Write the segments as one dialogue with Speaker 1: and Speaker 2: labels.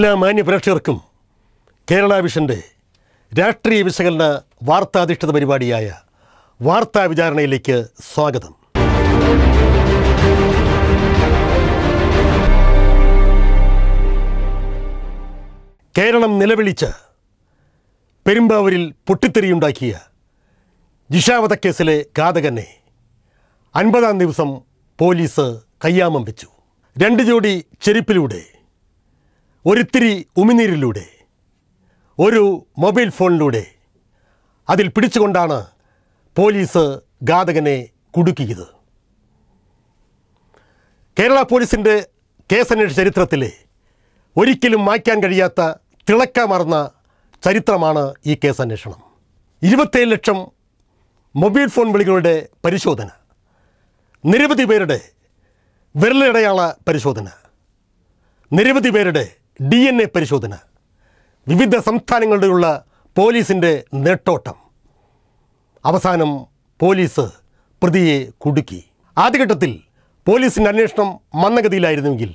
Speaker 1: എല്ലാ മാന്യപ്രേക്ഷകർക്കും കേരള വിഷൻ്റെ രാഷ്ട്രീയ വിശകലന വാർത്താധിഷ്ഠിത പരിപാടിയായ വാർത്താ വിചാരണയിലേക്ക് സ്വാഗതം കേരളം നിലവിളിച്ച പെരുമ്പാവൂരിൽ പൊട്ടിത്തെറിയുണ്ടാക്കിയ ജിഷാവധക്കേസിലെ ഘാതകനെ അൻപതാം ദിവസം പോലീസ് കയ്യാമം വെച്ചു രണ്ട് ജോഡി ചെരുപ്പിലൂടെ ഒരിത്തിരി ഉമിനീരിലൂടെ ഒരു മൊബൈൽ ഫോണിലൂടെ അതിൽ പിടിച്ചുകൊണ്ടാണ് പോലീസ് ഘാതകനെ കുടുക്കിയത് കേരള പോലീസിൻ്റെ കേസന്വേഷണ ചരിത്രത്തിലെ ഒരിക്കലും മായ്ക്കാൻ കഴിയാത്ത തിളക്കമറന്ന ചരിത്രമാണ് ഈ കേസ് അന്വേഷണം ഇരുപത്തേഴ് ലക്ഷം മൊബൈൽ ഫോൺ വിളികളുടെ പരിശോധന നിരവധി പേരുടെ വിരലടയാള പരിശോധന നിരവധി പേരുടെ ഡി എൻ എ പരിശോധന വിവിധ സംസ്ഥാനങ്ങളുടെയുള്ള പോലീസിൻ്റെ നെട്ടോട്ടം അവസാനം പോലീസ് പ്രതിയെ കുടുക്കി ആദ്യഘട്ടത്തിൽ പോലീസിൻ്റെ അന്വേഷണം മന്ദഗതിയിലായിരുന്നുവെങ്കിൽ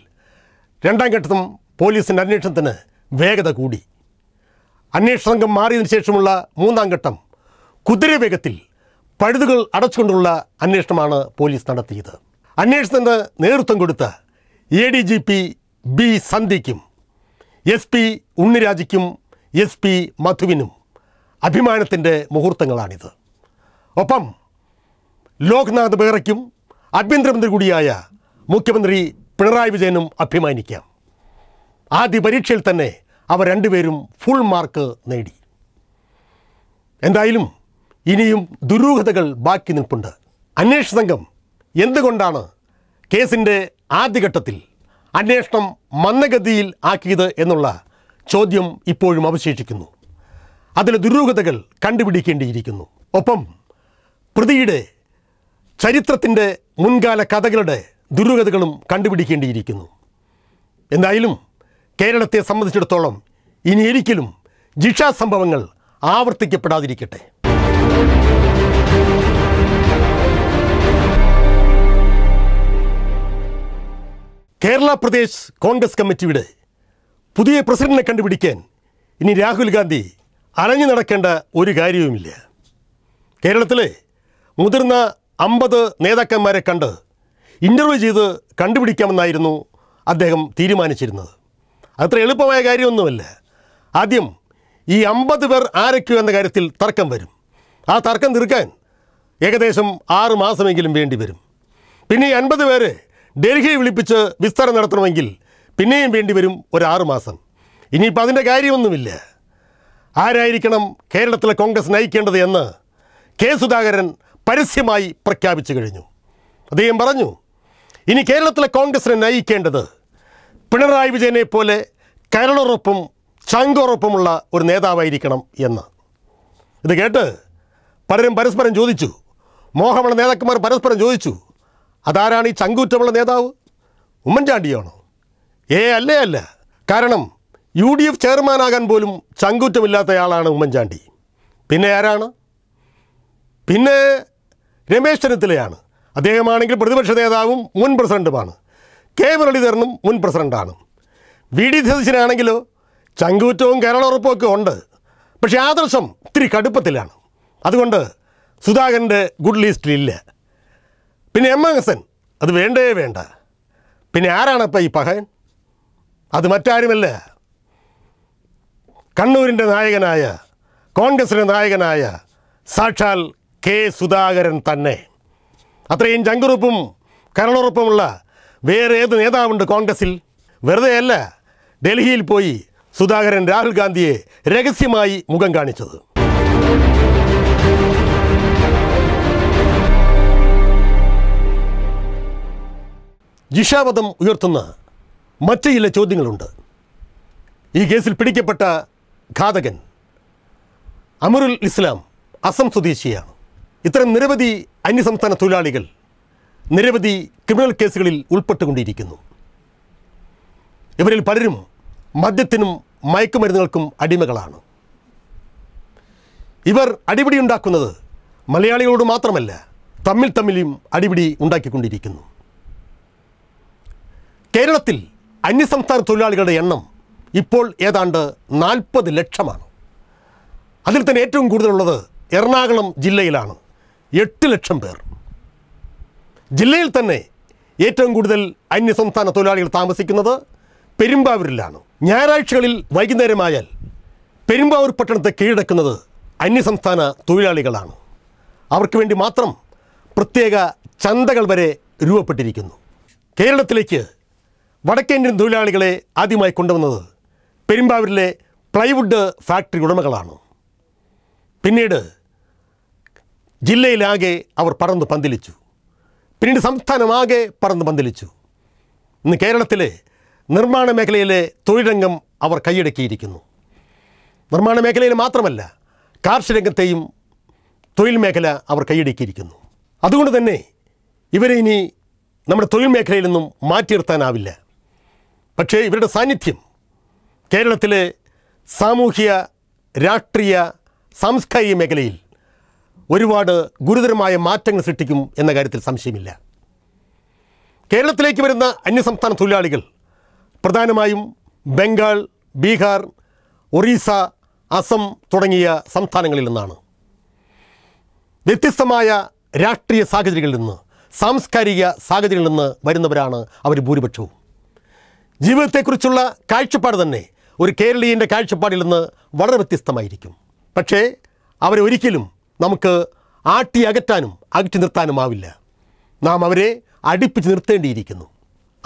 Speaker 1: രണ്ടാം ഘട്ടത്തും പോലീസിൻ്റെ അന്വേഷണത്തിന് വേഗത കൂടി അന്വേഷണ സംഘം മാറിയതിനു ശേഷമുള്ള മൂന്നാം ഘട്ടം കുതിരവേഗത്തിൽ പഴുതുകൾ അടച്ചുകൊണ്ടുള്ള അന്വേഷണമാണ് പോലീസ് നടത്തിയത് അന്വേഷണത്തിന് നേതൃത്വം കൊടുത്ത A D G P B സന്ധിക്കും എസ് പി ഉണ്ണിരാജിക്കും എസ് പി മധുവിനും അഭിമാനത്തിൻ്റെ മുഹൂർത്തങ്ങളാണിത് ഒപ്പം ലോക്നാഥ് ബെഹ്റയ്ക്കും ആഭ്യന്തരമന്ത്രി കൂടിയായ മുഖ്യമന്ത്രി പിണറായി വിജയനും അഭിമാനിക്കാം ആദ്യ പരീക്ഷയിൽ തന്നെ അവർ രണ്ടുപേരും ഫുൾ മാർക്ക് നേടി എന്തായാലും ഇനിയും ദുരൂഹതകൾ ബാക്കി നിൽപ്പുണ്ട് അന്വേഷണ സംഘം എന്തുകൊണ്ടാണ് കേസിൻ്റെ ആദ്യഘട്ടത്തിൽ അന്വേഷണം മന്ദഗതിയിൽ ആക്കിയത് എന്നുള്ള ചോദ്യം ഇപ്പോഴും അവശേഷിക്കുന്നു അതിലെ ദുരൂഹതകൾ കണ്ടുപിടിക്കേണ്ടിയിരിക്കുന്നു ഒപ്പം പ്രതിയുടെ ചരിത്രത്തിൻ്റെ മുൻകാല കഥകളുടെ ദുരൂഹതകളും കണ്ടുപിടിക്കേണ്ടിയിരിക്കുന്നു എന്തായാലും കേരളത്തെ സംബന്ധിച്ചിടത്തോളം ഇനി ഒരിക്കലും ജിഷാ സംഭവങ്ങൾ ആവർത്തിക്കപ്പെടാതിരിക്കട്ടെ കേരള പ്രദേശ് കോൺഗ്രസ് കമ്മിറ്റിയുടെ പുതിയ പ്രസിഡന്റിനെ കണ്ടുപിടിക്കാൻ ഇനി രാഹുൽ ഗാന്ധി അലഞ്ഞു നടക്കേണ്ട ഒരു കാര്യവുമില്ല കേരളത്തിലെ മുതിർന്ന അമ്പത് നേതാക്കന്മാരെ കണ്ട് ഇൻ്റർവ്യൂ ചെയ്ത് കണ്ടുപിടിക്കാമെന്നായിരുന്നു അദ്ദേഹം തീരുമാനിച്ചിരുന്നത് അത്ര എളുപ്പമായ കാര്യമൊന്നുമല്ല ആദ്യം ഈ അമ്പത് പേർ ആരൊക്കെയോ എന്ന കാര്യത്തിൽ തർക്കം വരും ആ തർക്കം തീർക്കാൻ ഏകദേശം ആറ് മാസമെങ്കിലും വേണ്ടി വരും പിന്നെ ഈ അൻപത് പേരെ ഡൽഹി വിളിപ്പിച്ച് വിസ്താരം നടത്തണമെങ്കിൽ പിന്നെയും വേണ്ടി വരും ഒരാറ് മാസം ഇനിയിപ്പോൾ അതിൻ്റെ കാര്യമൊന്നുമില്ല ആരായിരിക്കണം കേരളത്തിലെ കോൺഗ്രസ് നയിക്കേണ്ടത് എന്ന് കെ സുധാകരൻ പരസ്യമായി പ്രഖ്യാപിച്ചു കഴിഞ്ഞു അദ്ദേഹം പറഞ്ഞു ഇനി കേരളത്തിലെ കോൺഗ്രസിനെ നയിക്കേണ്ടത് പിണറായി വിജയനെ പോലെ കരളുറപ്പും ചങ്കുറപ്പുമുള്ള ഒരു നേതാവായിരിക്കണം എന്ന് ഇത് കേട്ട് പലരും പരസ്പരം ചോദിച്ചു മോഹമുള്ള നേതാക്കന്മാർ പരസ്പരം ചോദിച്ചു അതാരാണ് ഈ ചങ്കൂറ്റമുള്ള നേതാവ് ഉമ്മൻചാണ്ടിയാണോ ഏ അല്ലേ അല്ല കാരണം യു ഡി എഫ് ചെയർമാനാകാൻ പോലും ചങ്കൂറ്റമില്ലാത്തയാളാണ് ഉമ്മൻചാണ്ടി പിന്നെ ആരാണ് പിന്നെ രമേശ് ചെന്നിത്തലയാണ് അദ്ദേഹമാണെങ്കിൽ പ്രതിപക്ഷ നേതാവും മുൻ പ്രസിഡന്റുമാണ് കെ മുരളീധരനും മുൻ പ്രസിഡന്റാണ് വി ഡി സതീശനാണെങ്കിലോ ചങ്കൂറ്റവും കേരള ഒക്കെ ഉണ്ട് പക്ഷേ ആദർശം ഇത്തിരി കടുപ്പത്തിലാണ് അതുകൊണ്ട് സുധാകരൻ്റെ ഗുഡ് ലിസ്റ്റിലില്ല പിന്നെ എം എൻ അത് വേണ്ടേ വേണ്ട പിന്നെ ആരാണപ്പം ഈ പകൻ അത് മറ്റാരുമല്ല കണ്ണൂരിൻ്റെ നായകനായ കോൺഗ്രസിൻ്റെ നായകനായ സാക്ഷാൽ കെ സുധാകരൻ തന്നെ അത്രയും ചങ്കുറുപ്പും കരളുറപ്പുമുള്ള വേറെ ഏത് നേതാവുണ്ട് കോൺഗ്രസിൽ വെറുതെയല്ല ഡൽഹിയിൽ പോയി സുധാകരൻ രാഹുൽ ഗാന്ധിയെ രഹസ്യമായി മുഖം കാണിച്ചത് ജിഷാവധം ഉയർത്തുന്ന മറ്റു ചില ചോദ്യങ്ങളുണ്ട് ഈ കേസിൽ പിടിക്കപ്പെട്ട ഘാതകൻ അമറുൽ ഇസ്ലാം അസം സ്വദേശിയാണ് ഇത്തരം നിരവധി അന്യസംസ്ഥാന തൊഴിലാളികൾ നിരവധി ക്രിമിനൽ കേസുകളിൽ ഉൾപ്പെട്ടുകൊണ്ടിരിക്കുന്നു ഇവരിൽ പലരും മദ്യത്തിനും മയക്കുമരുന്നുകൾക്കും അടിമകളാണ് ഇവർ അടിപിടി ഉണ്ടാക്കുന്നത് മലയാളികളോട് മാത്രമല്ല തമ്മിൽ തമ്മിലും അടിപിടി ഉണ്ടാക്കിക്കൊണ്ടിരിക്കുന്നു കേരളത്തിൽ അന്യസംസ്ഥാന തൊഴിലാളികളുടെ എണ്ണം ഇപ്പോൾ ഏതാണ്ട് നാൽപ്പത് ലക്ഷമാണ് അതിൽ തന്നെ ഏറ്റവും കൂടുതലുള്ളത് എറണാകുളം ജില്ലയിലാണ് എട്ട് ലക്ഷം പേർ ജില്ലയിൽ തന്നെ ഏറ്റവും കൂടുതൽ അന്യസംസ്ഥാന തൊഴിലാളികൾ താമസിക്കുന്നത് പെരുമ്പാവൂരിലാണ് ഞായറാഴ്ചകളിൽ വൈകുന്നേരമായാൽ പെരുമ്പാവൂർ പട്ടണത്തെ കീഴടക്കുന്നത് അന്യസംസ്ഥാന തൊഴിലാളികളാണ് അവർക്ക് വേണ്ടി മാത്രം പ്രത്യേക ചന്തകൾ വരെ രൂപപ്പെട്ടിരിക്കുന്നു കേരളത്തിലേക്ക് വടക്കേന്ത്യൻ തൊഴിലാളികളെ ആദ്യമായി കൊണ്ടുവന്നത് പെരുമ്പാവൂരിലെ പ്ലൈവുഡ് ഫാക്ടറി ഉടമകളാണ് പിന്നീട് ജില്ലയിലാകെ അവർ പറന്ന് പന്തലിച്ചു പിന്നീട് സംസ്ഥാനമാകെ പറന്ന് പന്തലിച്ചു ഇന്ന് കേരളത്തിലെ നിർമ്മാണ മേഖലയിലെ തൊഴിലംഗം അവർ കൈയടക്കിയിരിക്കുന്നു നിർമ്മാണ മേഖലയിൽ മാത്രമല്ല കാർഷിക രംഗത്തെയും തൊഴിൽ മേഖല അവർ കൈയടക്കിയിരിക്കുന്നു അതുകൊണ്ട് തന്നെ ഇവരെ ഇനി നമ്മുടെ തൊഴിൽ മേഖലയിൽ നിന്നും മാറ്റിയിർത്താനാവില്ല പക്ഷേ ഇവരുടെ സാന്നിധ്യം കേരളത്തിലെ സാമൂഹ്യ രാഷ്ട്രീയ സാംസ്കാരിക മേഖലയിൽ ഒരുപാട് ഗുരുതരമായ മാറ്റങ്ങൾ സൃഷ്ടിക്കും എന്ന കാര്യത്തിൽ സംശയമില്ല കേരളത്തിലേക്ക് വരുന്ന അന്യസംസ്ഥാന തൊഴിലാളികൾ പ്രധാനമായും ബംഗാൾ ബീഹാർ ഒറീസ അസം തുടങ്ങിയ സംസ്ഥാനങ്ങളിൽ നിന്നാണ് വ്യത്യസ്തമായ രാഷ്ട്രീയ സാഹചര്യങ്ങളിൽ നിന്ന് സാംസ്കാരിക സാഹചര്യങ്ങളിൽ നിന്ന് വരുന്നവരാണ് അവർ ഭൂരിപക്ഷവും ജീവിതത്തെക്കുറിച്ചുള്ള കാഴ്ചപ്പാട് തന്നെ ഒരു കേരളീയൻ്റെ കാഴ്ചപ്പാടിൽ നിന്ന് വളരെ വ്യത്യസ്തമായിരിക്കും പക്ഷേ അവരെ ഒരിക്കലും നമുക്ക് ആട്ടി അകറ്റാനും അകറ്റി നിർത്താനുമാവില്ല നാം അവരെ അടുപ്പിച്ച് നിർത്തേണ്ടിയിരിക്കുന്നു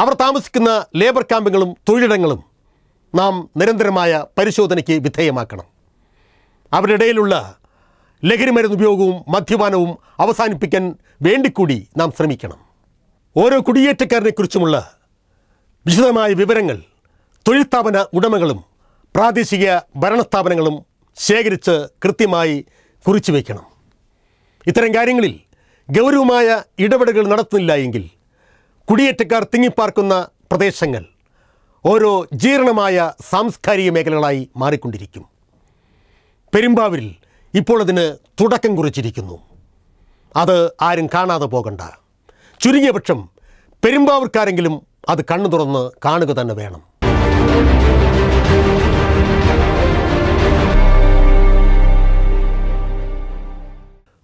Speaker 1: അവർ താമസിക്കുന്ന ലേബർ ക്യാമ്പുകളും തൊഴിലിടങ്ങളും നാം നിരന്തരമായ പരിശോധനയ്ക്ക് വിധേയമാക്കണം അവരുടെ ഇടയിലുള്ള ലഹരിമരുന്ന് ഉപയോഗവും മദ്യപാനവും അവസാനിപ്പിക്കാൻ വേണ്ടിക്കൂടി നാം ശ്രമിക്കണം ഓരോ കുടിയേറ്റക്കാരനെക്കുറിച്ചുമുള്ള വിശദമായ വിവരങ്ങൾ തൊഴിൽ സ്ഥാപന ഉടമകളും പ്രാദേശിക ഭരണസ്ഥാപനങ്ങളും ശേഖരിച്ച് കൃത്യമായി കുറിച്ചു വയ്ക്കണം ഇത്തരം കാര്യങ്ങളിൽ ഗൗരവമായ ഇടപെടലുകൾ നടത്തുന്നില്ല എങ്കിൽ കുടിയേറ്റക്കാർ തിങ്ങിപ്പാർക്കുന്ന പ്രദേശങ്ങൾ ഓരോ ജീർണമായ സാംസ്കാരിക മേഖലകളായി മാറിക്കൊണ്ടിരിക്കും പെരുമ്പാവിൽ ഇപ്പോൾ അതിന് തുടക്കം കുറിച്ചിരിക്കുന്നു അത് ആരും കാണാതെ പോകണ്ട ചുരുങ്ങിയ പക്ഷം പെരുമ്പാവൂർക്കാരെങ്കിലും അത് കണ്ണു തുറന്ന് കാണുക തന്നെ വേണം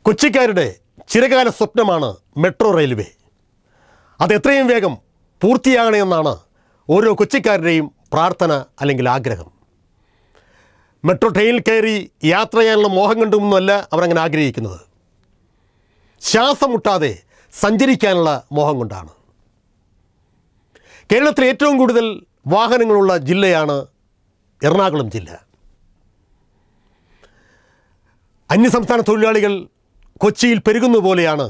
Speaker 1: കൊച്ചിക്കാരുടെ ചിരകാല സ്വപ്നമാണ് മെട്രോ റെയിൽവേ അത് എത്രയും വേഗം പൂർത്തിയാകണമെന്നാണ് ഓരോ കൊച്ചിക്കാരുടെയും പ്രാർത്ഥന അല്ലെങ്കിൽ ആഗ്രഹം മെട്രോ ട്രെയിനിൽ കയറി യാത്ര ചെയ്യാനുള്ള മോഹം കണ്ടുമെന്നല്ല അവരങ്ങനെ ആഗ്രഹിക്കുന്നത് ശ്വാസം മുട്ടാതെ സഞ്ചരിക്കാനുള്ള മോഹം കൊണ്ടാണ് കേരളത്തിൽ ഏറ്റവും കൂടുതൽ വാഹനങ്ങളുള്ള ജില്ലയാണ് എറണാകുളം ജില്ല അന്യസംസ്ഥാന തൊഴിലാളികൾ കൊച്ചിയിൽ പെരുകുന്ന പോലെയാണ്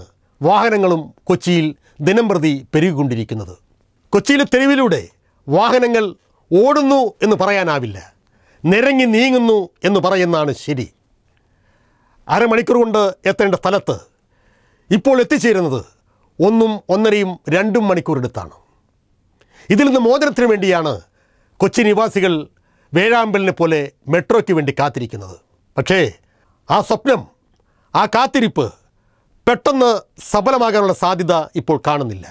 Speaker 1: വാഹനങ്ങളും കൊച്ചിയിൽ ദിനം പ്രതി പെരുകിക്കൊണ്ടിരിക്കുന്നത് കൊച്ചിയിലെ തെരുവിലൂടെ വാഹനങ്ങൾ ഓടുന്നു എന്ന് പറയാനാവില്ല നിരങ്ങി നീങ്ങുന്നു എന്ന് പറയുന്നതാണ് ശരി അരമണിക്കൂർ കൊണ്ട് എത്തേണ്ട സ്ഥലത്ത് ഇപ്പോൾ എത്തിച്ചേരുന്നത് ഒന്നും ഒന്നരയും രണ്ടും മണിക്കൂറെടുത്താണ് ഇതിൽ നിന്ന് മോചനത്തിന് വേണ്ടിയാണ് കൊച്ചി നിവാസികൾ വേഴാമ്പലിനെ പോലെ മെട്രോയ്ക്ക് വേണ്ടി കാത്തിരിക്കുന്നത് പക്ഷേ ആ സ്വപ്നം ആ കാത്തിരിപ്പ് പെട്ടെന്ന് സഫലമാകാനുള്ള സാധ്യത ഇപ്പോൾ കാണുന്നില്ല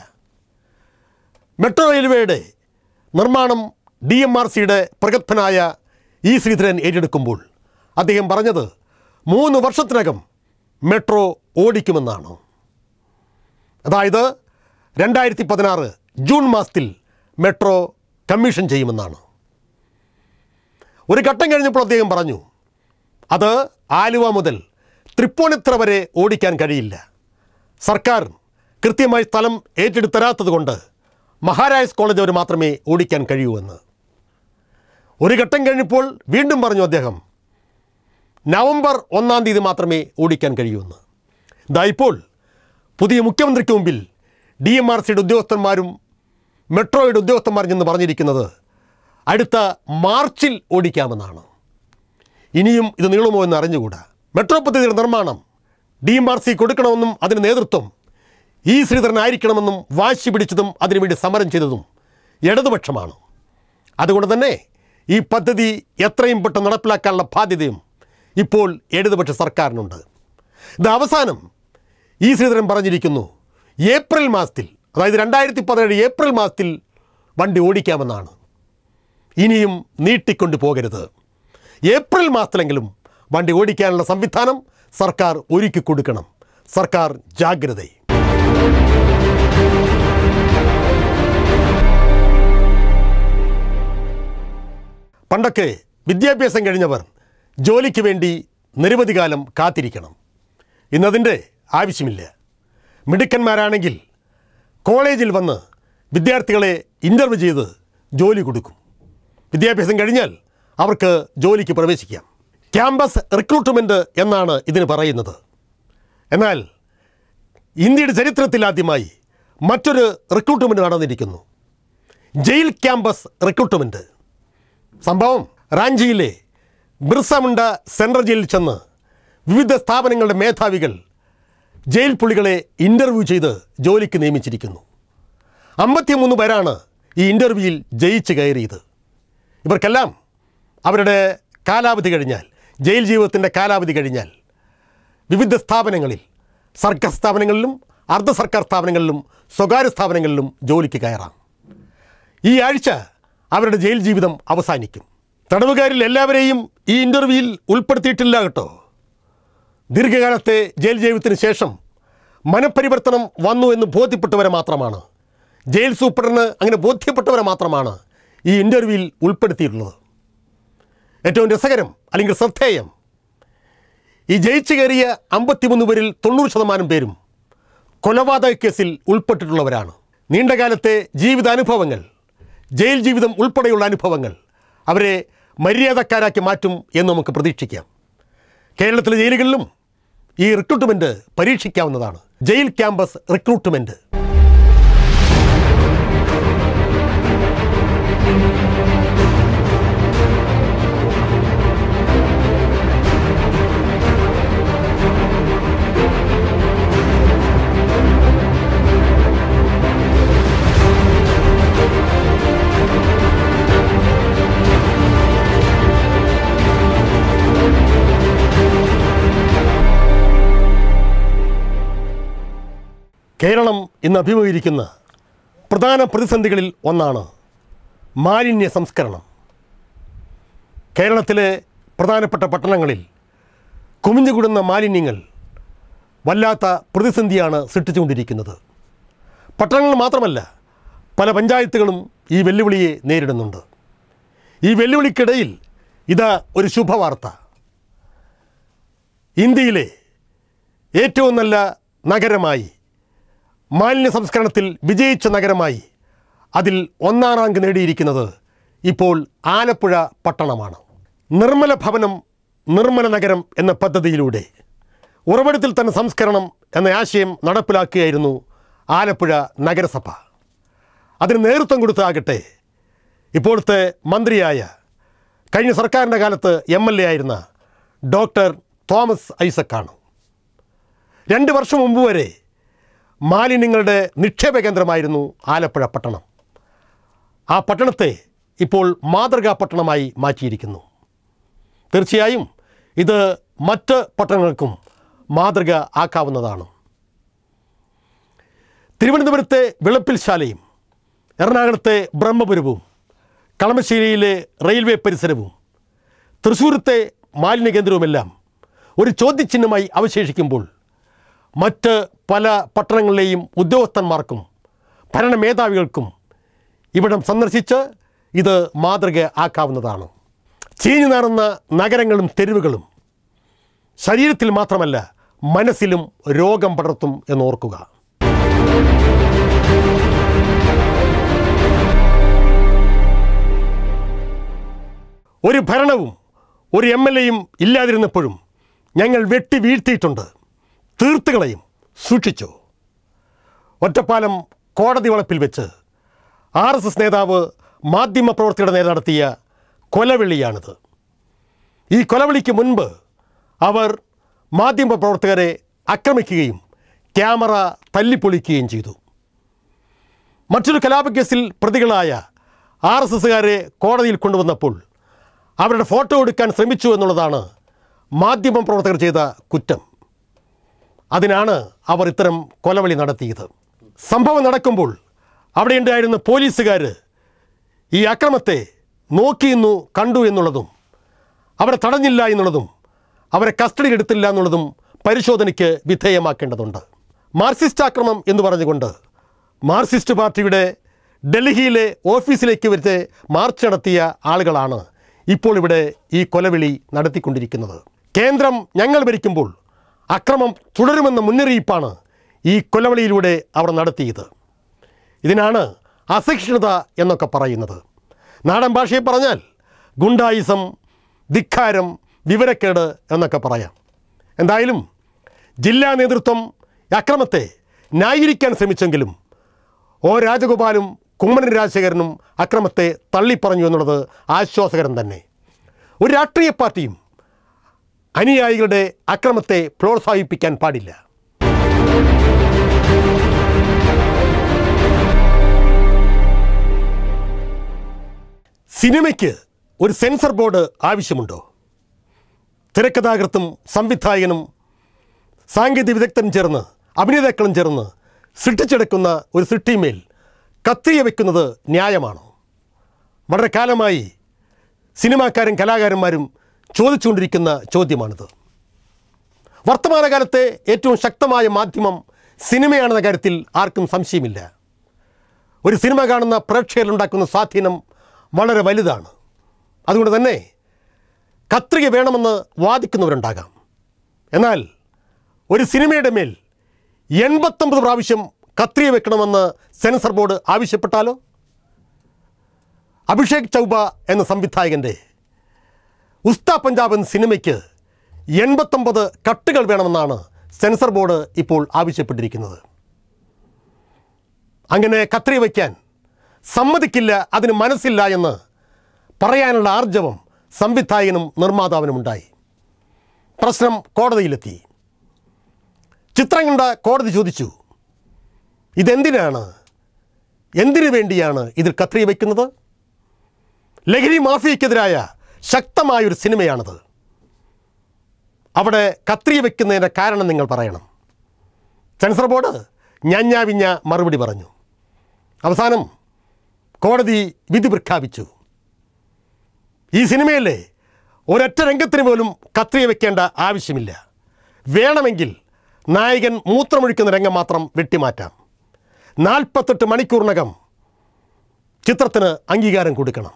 Speaker 1: മെട്രോ റെയിൽവേയുടെ നിർമ്മാണം ഡി എം ആർ സിയുടെ പ്രഗത്ഭനായ ഇ ശ്രീധരൻ ഏറ്റെടുക്കുമ്പോൾ അദ്ദേഹം പറഞ്ഞത് മൂന്ന് വർഷത്തിനകം മെട്രോ ഓടിക്കുമെന്നാണ് അതായത് രണ്ടായിരത്തി പതിനാറ് ജൂൺ മാസത്തിൽ മെട്രോ കമ്മീഷൻ ചെയ്യുമെന്നാണ് ഒരു ഘട്ടം കഴിഞ്ഞപ്പോൾ അദ്ദേഹം പറഞ്ഞു അത് ആലുവ മുതൽ തൃപ്പൂണിത്ര വരെ ഓടിക്കാൻ കഴിയില്ല സർക്കാർ കൃത്യമായി സ്ഥലം ഏറ്റെടുത്തരാത്തത് കൊണ്ട് മഹാരാജ് കോളേജ് വരെ മാത്രമേ ഓടിക്കാൻ കഴിയൂ എന്ന് ഒരു ഘട്ടം കഴിഞ്ഞപ്പോൾ വീണ്ടും പറഞ്ഞു അദ്ദേഹം നവംബർ ഒന്നാം തീയതി മാത്രമേ ഓടിക്കാൻ കഴിയൂ ഇതാ ഇപ്പോൾ പുതിയ മുഖ്യമന്ത്രിക്ക് മുമ്പിൽ ഡി എം ആർ സിയുടെ ഉദ്യോഗസ്ഥന്മാരും മെട്രോയുടെ ഉദ്യോഗസ്ഥന്മാർ ചെന്ന് പറഞ്ഞിരിക്കുന്നത് അടുത്ത മാർച്ചിൽ ഓടിക്കാമെന്നാണ് ഇനിയും ഇത് നീളുമോ എന്ന് അറിഞ്ഞുകൂടാ മെട്രോ പദ്ധതിയുടെ നിർമ്മാണം ഡി എം ആർ സി കൊടുക്കണമെന്നും അതിന് നേതൃത്വം ഈ ശ്രീധരൻ ആയിരിക്കണമെന്നും വാശി പിടിച്ചതും അതിനുവേണ്ടി സമരം ചെയ്തതും ഇടതുപക്ഷമാണ് അതുകൊണ്ട് തന്നെ ഈ പദ്ധതി എത്രയും പെട്ടെന്ന് നടപ്പിലാക്കാനുള്ള ബാധ്യതയും ഇപ്പോൾ ഇടതുപക്ഷ സർക്കാരിനുണ്ട് ഇത് അവസാനം ഈ ശ്രീധരൻ പറഞ്ഞിരിക്കുന്നു ഏപ്രിൽ മാസത്തിൽ അതായത് രണ്ടായിരത്തി പതിനേഴ് ഏപ്രിൽ മാസത്തിൽ വണ്ടി ഓടിക്കാമെന്നാണ് ഇനിയും നീട്ടിക്കൊണ്ടു പോകരുത് ഏപ്രിൽ മാസത്തിലെങ്കിലും വണ്ടി ഓടിക്കാനുള്ള സംവിധാനം സർക്കാർ ഒരുക്കി കൊടുക്കണം സർക്കാർ ജാഗ്രത പണ്ടൊക്കെ വിദ്യാഭ്യാസം കഴിഞ്ഞവർ ജോലിക്ക് വേണ്ടി നിരവധി കാലം കാത്തിരിക്കണം ഇന്നതിൻ്റെ ആവശ്യമില്ല മിടുക്കന്മാരാണെങ്കിൽ കോളേജിൽ വന്ന് വിദ്യാർത്ഥികളെ ഇൻ്റർവ്യൂ ചെയ്ത് ജോലി കൊടുക്കും വിദ്യാഭ്യാസം കഴിഞ്ഞാൽ അവർക്ക് ജോലിക്ക് പ്രവേശിക്കാം ക്യാമ്പസ് റിക്രൂട്ട്മെൻറ്റ് എന്നാണ് ഇതിന് പറയുന്നത് എന്നാൽ ഇന്ത്യയുടെ ചരിത്രത്തിൽ ആദ്യമായി മറ്റൊരു റിക്രൂട്ട്മെൻറ്റ് നടന്നിരിക്കുന്നു ജയിൽ ക്യാമ്പസ് റിക്രൂട്ട്മെൻറ്റ് സംഭവം റാഞ്ചിയിലെ ബിർസമുണ്ട സെൻട്രൽ ജയിലിൽ ചെന്ന് വിവിധ സ്ഥാപനങ്ങളുടെ മേധാവികൾ ജയിൽ പുള്ളികളെ ഇൻ്റർവ്യൂ ചെയ്ത് ജോലിക്ക് നിയമിച്ചിരിക്കുന്നു അമ്പത്തിമൂന്ന് പേരാണ് ഈ ഇൻ്റർവ്യൂവിൽ ജയിച്ച് കയറിയത് ഇവർക്കെല്ലാം അവരുടെ കാലാവധി കഴിഞ്ഞാൽ ജയിൽ ജീവിതത്തിൻ്റെ കാലാവധി കഴിഞ്ഞാൽ വിവിധ സ്ഥാപനങ്ങളിൽ സർക്കാർ സ്ഥാപനങ്ങളിലും അർദ്ധ സർക്കാർ സ്ഥാപനങ്ങളിലും സ്വകാര്യ സ്ഥാപനങ്ങളിലും ജോലിക്ക് കയറാം ഈ ആഴ്ച അവരുടെ ജയിൽ ജീവിതം അവസാനിക്കും തടവുകാരിൽ എല്ലാവരെയും ഈ ഇൻ്റർവ്യൂവിൽ ഉൾപ്പെടുത്തിയിട്ടില്ല കേട്ടോ ദീർഘകാലത്തെ ജയിൽ ജീവിതത്തിന് ശേഷം മനഃപരിവർത്തനം വന്നു എന്ന് ബോധ്യപ്പെട്ടവരെ മാത്രമാണ് ജയിൽ സൂപ്രണ്ടിന് അങ്ങനെ ബോധ്യപ്പെട്ടവരെ മാത്രമാണ് ഈ ഇൻ്റർവ്യൂവിൽ ഉൾപ്പെടുത്തിയിട്ടുള്ളത് ഏറ്റവും രസകരം അല്ലെങ്കിൽ ശ്രദ്ധേയം ഈ ജയിച്ചു കയറിയ അമ്പത്തിമൂന്ന് പേരിൽ തൊണ്ണൂറ് ശതമാനം പേരും കൊലപാതക കേസിൽ ഉൾപ്പെട്ടിട്ടുള്ളവരാണ് നീണ്ടകാലത്തെ ജീവിതാനുഭവങ്ങൾ ജയിൽ ജീവിതം ഉൾപ്പെടെയുള്ള അനുഭവങ്ങൾ അവരെ മര്യാദക്കാരാക്കി മാറ്റും എന്ന് നമുക്ക് പ്രതീക്ഷിക്കാം കേരളത്തിലെ ജയിലുകളിലും ഈ റിക്രൂട്ട്മെൻറ്റ് പരീക്ഷിക്കാവുന്നതാണ് ജയിൽ ക്യാമ്പസ് റിക്രൂട്ട്മെൻറ്റ് കേരളം ഇന്ന് അഭിമുഖീകരിക്കുന്ന പ്രധാന പ്രതിസന്ധികളിൽ ഒന്നാണ് മാലിന്യ സംസ്കരണം കേരളത്തിലെ പ്രധാനപ്പെട്ട പട്ടണങ്ങളിൽ കുമിഞ്ഞുകൂടുന്ന മാലിന്യങ്ങൾ വല്ലാത്ത പ്രതിസന്ധിയാണ് സൃഷ്ടിച്ചുകൊണ്ടിരിക്കുന്നത് പട്ടണങ്ങൾ മാത്രമല്ല പല പഞ്ചായത്തുകളും ഈ വെല്ലുവിളിയെ നേരിടുന്നുണ്ട് ഈ വെല്ലുവിളിക്കിടയിൽ ഇതാ ഒരു ശുഭവാർത്ത ഇന്ത്യയിലെ ഏറ്റവും നല്ല നഗരമായി മാലിന്യ സംസ്കരണത്തിൽ വിജയിച്ച നഗരമായി അതിൽ ഒന്നാം റാങ്ക് നേടിയിരിക്കുന്നത് ഇപ്പോൾ ആലപ്പുഴ പട്ടണമാണ് നിർമ്മല ഭവനം നിർമ്മല നഗരം എന്ന പദ്ധതിയിലൂടെ ഉറവിടത്തിൽ തന്നെ സംസ്കരണം എന്ന ആശയം നടപ്പിലാക്കുകയായിരുന്നു ആലപ്പുഴ നഗരസഭ അതിന് നേതൃത്വം കൊടുത്താകട്ടെ ഇപ്പോഴത്തെ മന്ത്രിയായ കഴിഞ്ഞ സർക്കാരിൻ്റെ കാലത്ത് എം എൽ എ ആയിരുന്ന ഡോക്ടർ തോമസ് ഐസക്കാണ് രണ്ട് വർഷം മുമ്പ് വരെ മാലിന്യങ്ങളുടെ നിക്ഷേപ കേന്ദ്രമായിരുന്നു ആലപ്പുഴ പട്ടണം ആ പട്ടണത്തെ ഇപ്പോൾ മാതൃകാ പട്ടണമായി മാറ്റിയിരിക്കുന്നു തീർച്ചയായും ഇത് മറ്റ് പട്ടണങ്ങൾക്കും മാതൃക ആക്കാവുന്നതാണ് തിരുവനന്തപുരത്തെ ശാലയും എറണാകുളത്തെ ബ്രഹ്മപുരവും കളമശ്ശേരിയിലെ റെയിൽവേ പരിസരവും തൃശ്ശൂരത്തെ മാലിന്യ കേന്ദ്രവുമെല്ലാം ഒരു ചോദ്യചിഹ്നമായി അവശേഷിക്കുമ്പോൾ മറ്റ് പല പട്ടണങ്ങളിലെയും ഉദ്യോഗസ്ഥന്മാർക്കും ഭരണ മേധാവികൾക്കും ഇവിടം സന്ദർശിച്ച് ഇത് മാതൃക ആക്കാവുന്നതാണ് ചീഞ്ഞു നടന്ന നഗരങ്ങളും തെരുവുകളും ശരീരത്തിൽ മാത്രമല്ല മനസ്സിലും രോഗം പടർത്തും എന്നോർക്കുക ഒരു ഭരണവും ഒരു എം എൽ എയും ഇല്ലാതിരുന്നപ്പോഴും ഞങ്ങൾ വെട്ടി വീഴ്ത്തിയിട്ടുണ്ട് തീർത്തുകളെയും സൂക്ഷിച്ചു ഒറ്റപ്പാലം കോടതി വളപ്പിൽ വെച്ച് ആർ എസ് എസ് നേതാവ് മാധ്യമപ്രവർത്തകരുടെ നേരെ നടത്തിയ കൊലവിളിയാണിത് ഈ കൊലവിളിക്ക് മുൻപ് അവർ മാധ്യമപ്രവർത്തകരെ ആക്രമിക്കുകയും ക്യാമറ തല്ലിപ്പൊളിക്കുകയും ചെയ്തു മറ്റൊരു കലാപക്കേസിൽ പ്രതികളായ ആർ എസ് എസുകാരെ കോടതിയിൽ കൊണ്ടുവന്നപ്പോൾ അവരുടെ ഫോട്ടോ എടുക്കാൻ ശ്രമിച്ചു എന്നുള്ളതാണ് മാധ്യമ പ്രവർത്തകർ ചെയ്ത കുറ്റം അതിനാണ് അവർ ഇത്തരം കൊലവിളി നടത്തിയത് സംഭവം നടക്കുമ്പോൾ അവിടെ ഉണ്ടായിരുന്ന പോലീസുകാർ ഈ അക്രമത്തെ നോക്കിയെന്നു കണ്ടു എന്നുള്ളതും അവരെ തടഞ്ഞില്ല എന്നുള്ളതും അവരെ കസ്റ്റഡി എടുത്തില്ല എന്നുള്ളതും പരിശോധനയ്ക്ക് വിധേയമാക്കേണ്ടതുണ്ട് മാർക്സിസ്റ്റ് ആക്രമം എന്ന് പറഞ്ഞുകൊണ്ട് മാർക്സിസ്റ്റ് പാർട്ടിയുടെ ഡൽഹിയിലെ ഓഫീസിലേക്ക് വരുത്തെ മാർച്ച് നടത്തിയ ആളുകളാണ് ഇപ്പോൾ ഇവിടെ ഈ കൊലവിളി നടത്തിക്കൊണ്ടിരിക്കുന്നത് കേന്ദ്രം ഞങ്ങൾ ഭരിക്കുമ്പോൾ അക്രമം തുടരുമെന്ന മുന്നറിയിപ്പാണ് ഈ കൊലവിളിയിലൂടെ അവർ നടത്തിയത് ഇതിനാണ് അസഹിഷ്ണുത എന്നൊക്കെ പറയുന്നത് നാടൻ ഭാഷയിൽ പറഞ്ഞാൽ ഗുണ്ടായിസം ധിക്കാരം വിവരക്കേട് എന്നൊക്കെ പറയാം എന്തായാലും ജില്ലാ നേതൃത്വം അക്രമത്തെ ന്യായീകരിക്കാൻ ശ്രമിച്ചെങ്കിലും ഒ രാജഗോപാലും കുമ്മനൻ രാജശേഖരനും അക്രമത്തെ തള്ളിപ്പറഞ്ഞു എന്നുള്ളത് ആശ്വാസകരം തന്നെ ഒരു രാഷ്ട്രീയ പാർട്ടിയും അനുയായികളുടെ അക്രമത്തെ പ്രോത്സാഹിപ്പിക്കാൻ പാടില്ല സിനിമയ്ക്ക് ഒരു സെൻസർ ബോർഡ് ആവശ്യമുണ്ടോ തിരക്കഥാകൃത്തും സംവിധായകനും സാങ്കേതിക വിദഗ്ധനും ചേർന്ന് അഭിനേതാക്കളും ചേർന്ന് സൃഷ്ടിച്ചെടുക്കുന്ന ഒരു സൃഷ്ടിമേൽ കത്തിയ വയ്ക്കുന്നത് ന്യായമാണോ വളരെ കാലമായി സിനിമാക്കാരും കലാകാരന്മാരും ചോദിച്ചുകൊണ്ടിരിക്കുന്ന ചോദ്യമാണിത് വർത്തമാനകാലത്തെ ഏറ്റവും ശക്തമായ മാധ്യമം സിനിമയാണെന്ന കാര്യത്തിൽ ആർക്കും സംശയമില്ല ഒരു സിനിമ കാണുന്ന പ്രേക്ഷകരിലുണ്ടാക്കുന്ന സ്വാധീനം വളരെ വലുതാണ് അതുകൊണ്ട് തന്നെ കത്രിക വേണമെന്ന് വാദിക്കുന്നവരുണ്ടാകാം എന്നാൽ ഒരു സിനിമയുടെ മേൽ എൺപത്തൊമ്പത് പ്രാവശ്യം കത്രിക വെക്കണമെന്ന് സെൻസർ ബോർഡ് ആവശ്യപ്പെട്ടാലോ അഭിഷേക് ചൗബ എന്ന സംവിധായകൻ്റെ ഉസ്താ പഞ്ചാബൻ സിനിമയ്ക്ക് എൺപത്തൊമ്പത് കട്ടുകൾ വേണമെന്നാണ് സെൻസർ ബോർഡ് ഇപ്പോൾ ആവശ്യപ്പെട്ടിരിക്കുന്നത് അങ്ങനെ കത്രി വയ്ക്കാൻ സമ്മതിക്കില്ല അതിന് മനസ്സില്ല എന്ന് പറയാനുള്ള ആർജവം സംവിധായകനും നിർമ്മാതാവിനും ഉണ്ടായി പ്രശ്നം കോടതിയിലെത്തി ചിത്രം കണ്ട കോടതി ചോദിച്ചു ഇതെന്തിനാണ് എന്തിനു വേണ്ടിയാണ് ഇതിൽ കത്രി വയ്ക്കുന്നത് ലഹരി മാഫിയക്കെതിരായ ശക്തമായൊരു സിനിമയാണത് അവിടെ കത്രി വയ്ക്കുന്നതിൻ്റെ കാരണം നിങ്ങൾ പറയണം സെൻസർ ബോർഡ് ഞഞ്ഞാവിഞ്ഞ മറുപടി പറഞ്ഞു അവസാനം കോടതി വിധി പ്രഖ്യാപിച്ചു ഈ സിനിമയിലെ ഒരൊറ്റ രംഗത്തിന് പോലും കത്രിയ വെക്കേണ്ട ആവശ്യമില്ല വേണമെങ്കിൽ നായകൻ മൂത്രമൊഴിക്കുന്ന രംഗം മാത്രം വെട്ടിമാറ്റാം നാൽപ്പത്തെട്ട് മണിക്കൂറിനകം ചിത്രത്തിന് അംഗീകാരം കൊടുക്കണം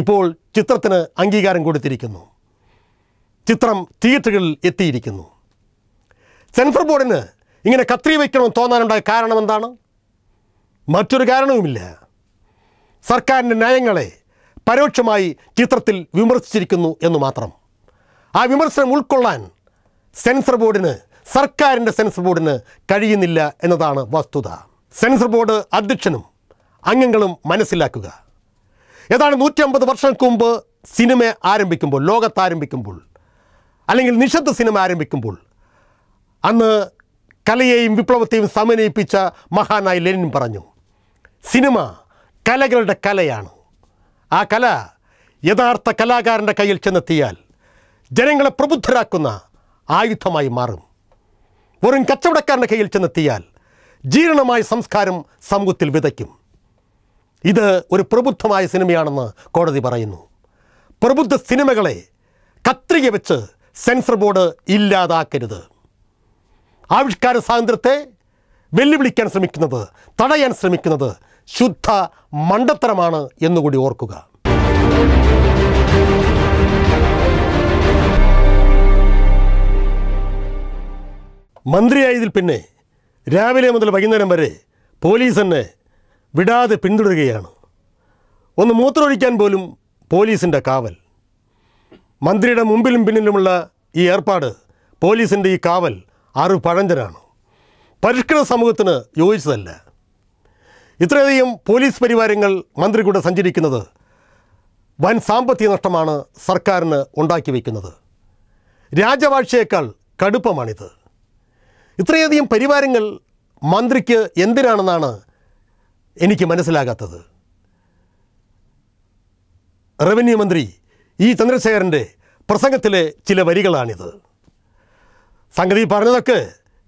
Speaker 1: ഇപ്പോൾ ചിത്രത്തിന് അംഗീകാരം കൊടുത്തിരിക്കുന്നു ചിത്രം തിയേറ്ററുകളിൽ എത്തിയിരിക്കുന്നു സെൻസർ ബോർഡിന് ഇങ്ങനെ കത്രി വയ്ക്കണമെന്ന് തോന്നാനുണ്ടായ കാരണം എന്താണ് മറ്റൊരു കാരണവുമില്ല സർക്കാരിൻ്റെ നയങ്ങളെ പരോക്ഷമായി ചിത്രത്തിൽ വിമർശിച്ചിരിക്കുന്നു എന്ന് മാത്രം ആ വിമർശനം ഉൾക്കൊള്ളാൻ സെൻസർ ബോർഡിന് സർക്കാരിൻ്റെ സെൻസർ ബോർഡിന് കഴിയുന്നില്ല എന്നതാണ് വസ്തുത സെൻസർ ബോർഡ് അധ്യക്ഷനും അംഗങ്ങളും മനസ്സിലാക്കുക ഏതാണ്ട് നൂറ്റമ്പത് വർഷങ്ങൾക്ക് മുമ്പ് സിനിമ ആരംഭിക്കുമ്പോൾ ലോകത്ത് ആരംഭിക്കുമ്പോൾ അല്ലെങ്കിൽ നിശബ്ദ സിനിമ ആരംഭിക്കുമ്പോൾ അന്ന് കലയെയും വിപ്ലവത്തെയും സമന്വയിപ്പിച്ച മഹാനായി ലെനിൻ പറഞ്ഞു സിനിമ കലകളുടെ കലയാണ് ആ കല യഥാർത്ഥ കലാകാരൻ്റെ കയ്യിൽ ചെന്നെത്തിയാൽ ജനങ്ങളെ പ്രബുദ്ധരാക്കുന്ന ആയുധമായി മാറും വെറും കച്ചവടക്കാരൻ്റെ കയ്യിൽ ചെന്നെത്തിയാൽ ജീർണമായ സംസ്കാരം സമൂഹത്തിൽ വിതയ്ക്കും ഇത് ഒരു പ്രബുദ്ധമായ സിനിമയാണെന്ന് കോടതി പറയുന്നു പ്രബുദ്ധ സിനിമകളെ കത്രിക വെച്ച് സെൻസർ ബോർഡ് ഇല്ലാതാക്കരുത് ആവിഷ്കാര സ്വാതന്ത്ര്യത്തെ വെല്ലുവിളിക്കാൻ ശ്രമിക്കുന്നത് തടയാൻ ശ്രമിക്കുന്നത് ശുദ്ധ മണ്ടത്തരമാണ് എന്നുകൂടി ഓർക്കുക മന്ത്രിയായതിൽ പിന്നെ രാവിലെ മുതൽ വൈകുന്നേരം വരെ പോലീസ് തന്നെ വിടാതെ പിന്തുടരുകയാണ് ഒന്ന് മൂത്രമൊഴിക്കാൻ പോലും പോലീസിൻ്റെ കാവൽ മന്ത്രിയുടെ മുമ്പിലും പിന്നിലുമുള്ള ഈ ഏർപ്പാട് പോലീസിൻ്റെ ഈ കാവൽ അറു പഴഞ്ചനാണ് പരിഷ്കൃത സമൂഹത്തിന് യോജിച്ചതല്ല ഇത്രയധികം പോലീസ് പരിവാരങ്ങൾ മന്ത്രി കൂടെ സഞ്ചരിക്കുന്നത് വൻ സാമ്പത്തിക നഷ്ടമാണ് സർക്കാരിന് ഉണ്ടാക്കി വയ്ക്കുന്നത് രാജവാഴ്ചയേക്കാൾ കടുപ്പമാണിത് ഇത്രയധികം പരിവാരങ്ങൾ മന്ത്രിക്ക് എന്തിനാണെന്നാണ് എനിക്ക് മനസ്സിലാകാത്തത് റവന്യൂ മന്ത്രി ഇ ചന്ദ്രശേഖരൻ്റെ പ്രസംഗത്തിലെ ചില വരികളാണിത് സംഗതി പറഞ്ഞതൊക്കെ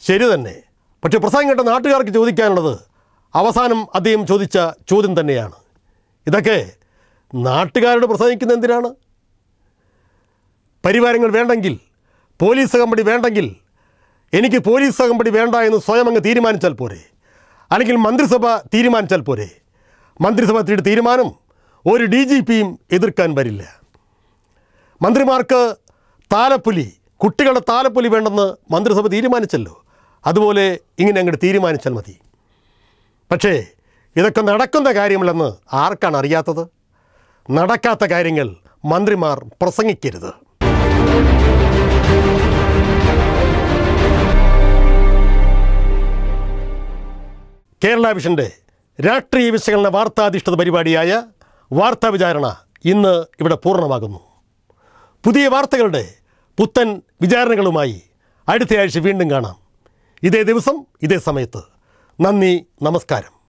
Speaker 1: ശരി തന്നെ പക്ഷേ പ്രസംഗം കേട്ട നാട്ടുകാർക്ക് ചോദിക്കാനുള്ളത് അവസാനം അദ്ദേഹം ചോദിച്ച ചോദ്യം തന്നെയാണ് ഇതൊക്കെ നാട്ടുകാരോട് പ്രസംഗിക്കുന്ന എന്തിനാണ് പരിവാരങ്ങൾ വേണ്ടെങ്കിൽ പോലീസ് കമ്പടി വേണ്ടെങ്കിൽ എനിക്ക് പോലീസ് കമ്പടി വേണ്ട എന്ന് സ്വയം അങ്ങ് തീരുമാനിച്ചാൽ പോരെ അല്ലെങ്കിൽ മന്ത്രിസഭ തീരുമാനിച്ചാൽ പോരെ മന്ത്രിസഭയുടെ തീരുമാനം ഒരു ഡി ജി പിയും എതിർക്കാൻ വരില്ല മന്ത്രിമാർക്ക് താലപ്പൊലി കുട്ടികളുടെ താലപ്പൊലി വേണ്ടെന്ന് മന്ത്രിസഭ തീരുമാനിച്ചല്ലോ അതുപോലെ ഇങ്ങനെ അങ്ങോട്ട് തീരുമാനിച്ചാൽ മതി പക്ഷേ ഇതൊക്കെ നടക്കുന്ന കാര്യമല്ലെന്ന് ആർക്കാണ് അറിയാത്തത് നടക്കാത്ത കാര്യങ്ങൾ മന്ത്രിമാർ പ്രസംഗിക്കരുത് കേരള വിഷൻ്റെ രാഷ്ട്രീയ വിശകലന വാർത്താധിഷ്ഠിത പരിപാടിയായ വാർത്താ വിചാരണ ഇന്ന് ഇവിടെ പൂർണ്ണമാകുന്നു പുതിയ വാർത്തകളുടെ പുത്തൻ വിചാരണകളുമായി അടുത്തയാഴ്ച വീണ്ടും കാണാം ഇതേ ദിവസം ഇതേ സമയത്ത് നന്ദി നമസ്കാരം